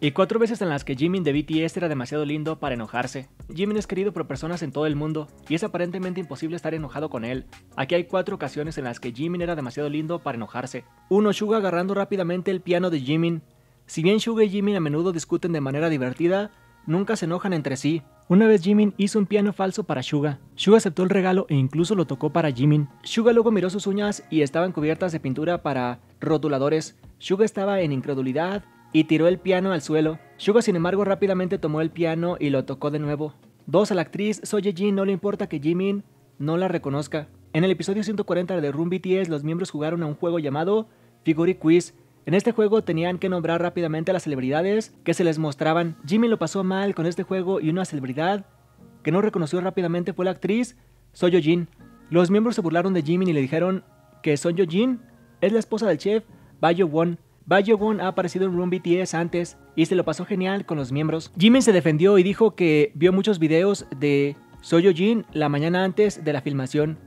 Y cuatro veces en las que Jimin de BTS era demasiado lindo para enojarse. Jimin es querido por personas en todo el mundo, y es aparentemente imposible estar enojado con él. Aquí hay cuatro ocasiones en las que Jimin era demasiado lindo para enojarse. 1. Suga agarrando rápidamente el piano de Jimin. Si bien Suga y Jimin a menudo discuten de manera divertida, nunca se enojan entre sí. Una vez Jimin hizo un piano falso para Suga. Suga aceptó el regalo e incluso lo tocó para Jimin. Suga luego miró sus uñas y estaban cubiertas de pintura para rotuladores. Suga estaba en incredulidad y tiró el piano al suelo. Shugo, sin embargo, rápidamente tomó el piano y lo tocó de nuevo. 2. A la actriz Soye Jin no le importa que Jimin no la reconozca. En el episodio 140 de Room BTS, los miembros jugaron a un juego llamado Figure Quiz. En este juego tenían que nombrar rápidamente a las celebridades que se les mostraban. Jimin lo pasó mal con este juego y una celebridad que no reconoció rápidamente fue la actriz Soyo Jin. Los miembros se burlaron de Jimin y le dijeron que Soyo Jin es la esposa del chef Bayo Won. Baekhyun ha aparecido en Room BTS antes y se lo pasó genial con los miembros. Jimin se defendió y dijo que vio muchos videos de Jin la mañana antes de la filmación.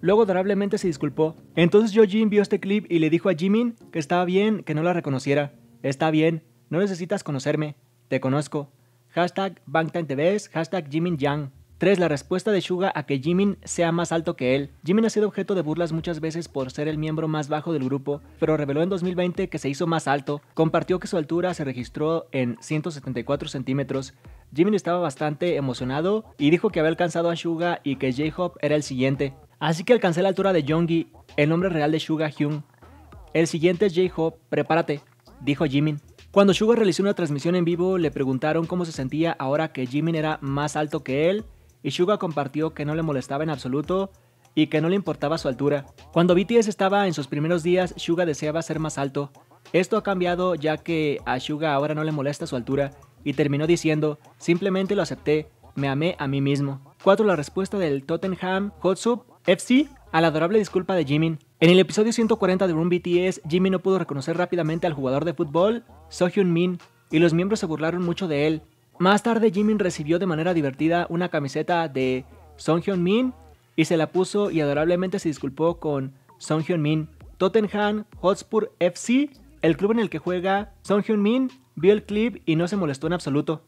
Luego adorablemente se disculpó. Entonces Jin vio este clip y le dijo a Jimin que estaba bien que no la reconociera. Está bien, no necesitas conocerme, te conozco. Hashtag tvs hashtag Jimin Yang. 3. La respuesta de Suga a que Jimin sea más alto que él. Jimin ha sido objeto de burlas muchas veces por ser el miembro más bajo del grupo, pero reveló en 2020 que se hizo más alto. Compartió que su altura se registró en 174 centímetros, Jimin estaba bastante emocionado y dijo que había alcanzado a Suga y que J-Hope era el siguiente. Así que alcancé la altura de Yongi, el nombre real de Suga Hyun. El siguiente es J-Hope, prepárate, dijo Jimin. Cuando Suga realizó una transmisión en vivo, le preguntaron cómo se sentía ahora que Jimin era más alto que él y Suga compartió que no le molestaba en absoluto y que no le importaba su altura. Cuando BTS estaba en sus primeros días, Suga deseaba ser más alto. Esto ha cambiado ya que a Suga ahora no le molesta su altura y terminó diciendo, simplemente lo acepté, me amé a mí mismo. 4. La respuesta del Tottenham Hotspur FC a la adorable disculpa de Jimin. En el episodio 140 de Room BTS, Jimin no pudo reconocer rápidamente al jugador de fútbol So Hyun Min y los miembros se burlaron mucho de él, más tarde Jimin recibió de manera divertida una camiseta de Song Hyun Min y se la puso y adorablemente se disculpó con Song Hyun Min. Tottenham Hotspur FC, el club en el que juega Song Hyun Min, vio el clip y no se molestó en absoluto.